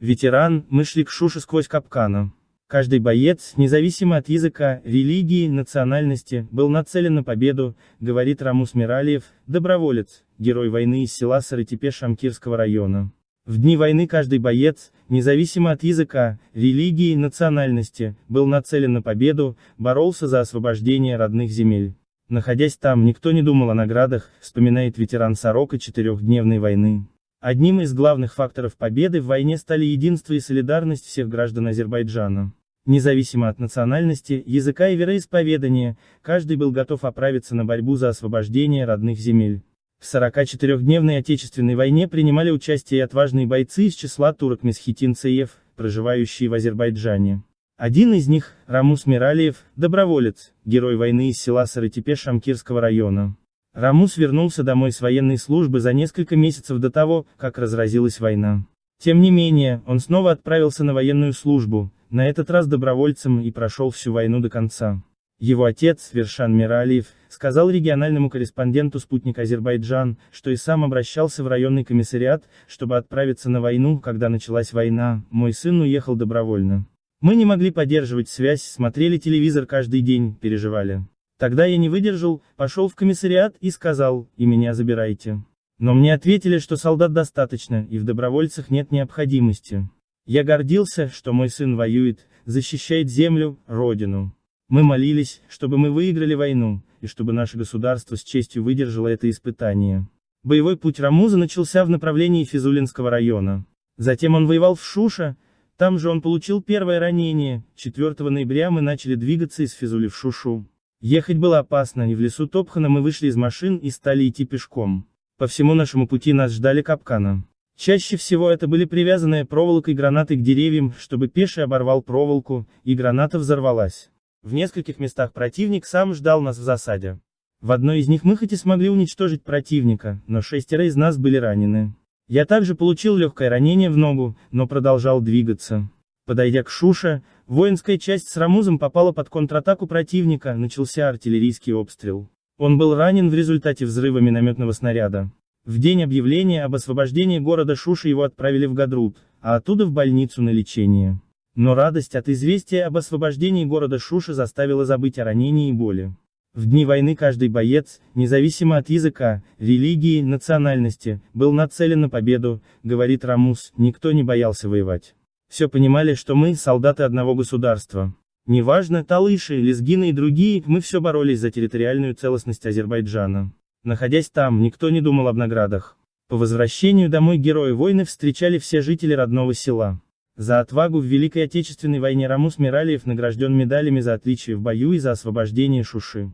Ветеран, мы шли к Шуше сквозь капкана. Каждый боец, независимо от языка, религии, национальности, был нацелен на победу, говорит Рамус Миралиев, доброволец, герой войны из села Саратепеш Шамкирского района. В дни войны каждый боец, независимо от языка, религии национальности, был нацелен на победу, боролся за освобождение родных земель. Находясь там, никто не думал о наградах, вспоминает ветеран Сорока четырехдневной войны. Одним из главных факторов победы в войне стали единство и солидарность всех граждан Азербайджана. Независимо от национальности, языка и вероисповедания, каждый был готов оправиться на борьбу за освобождение родных земель. В 44-дневной Отечественной войне принимали участие и отважные бойцы из числа турок-месхетинцев, проживающие в Азербайджане. Один из них, Рамус Миралиев, доброволец, герой войны из села Саратепе Шамкирского района. Рамус вернулся домой с военной службы за несколько месяцев до того, как разразилась война. Тем не менее, он снова отправился на военную службу, на этот раз добровольцем и прошел всю войну до конца. Его отец, Вершан Миралиев, сказал региональному корреспонденту «Спутник Азербайджан», что и сам обращался в районный комиссариат, чтобы отправиться на войну, когда началась война, мой сын уехал добровольно. Мы не могли поддерживать связь, смотрели телевизор каждый день, переживали. Тогда я не выдержал, пошел в комиссариат и сказал, и меня забирайте. Но мне ответили, что солдат достаточно, и в добровольцах нет необходимости. Я гордился, что мой сын воюет, защищает землю, родину. Мы молились, чтобы мы выиграли войну, и чтобы наше государство с честью выдержало это испытание. Боевой путь Рамуза начался в направлении Физулинского района. Затем он воевал в Шуша, там же он получил первое ранение, 4 ноября мы начали двигаться из Физули в Шушу. Ехать было опасно, и в лесу Топхана мы вышли из машин и стали идти пешком. По всему нашему пути нас ждали капкана. Чаще всего это были привязанные проволокой гранаты к деревьям, чтобы пеший оборвал проволоку, и граната взорвалась. В нескольких местах противник сам ждал нас в засаде. В одной из них мы хоть и смогли уничтожить противника, но шестеро из нас были ранены. Я также получил легкое ранение в ногу, но продолжал двигаться. Подойдя к Шуше, воинская часть с Рамузом попала под контратаку противника, начался артиллерийский обстрел. Он был ранен в результате взрыва минометного снаряда. В день объявления об освобождении города Шуши его отправили в Гадрут, а оттуда в больницу на лечение. Но радость от известия об освобождении города Шуши заставила забыть о ранении и боли. В дни войны каждый боец, независимо от языка, религии, национальности, был нацелен на победу, говорит Рамус, никто не боялся воевать. Все понимали, что мы – солдаты одного государства. Неважно, талыши, лезгины и другие, мы все боролись за территориальную целостность Азербайджана. Находясь там, никто не думал об наградах. По возвращению домой герои войны встречали все жители родного села. За отвагу в Великой Отечественной войне Рамус Миралиев награжден медалями за отличие в бою и за освобождение Шуши.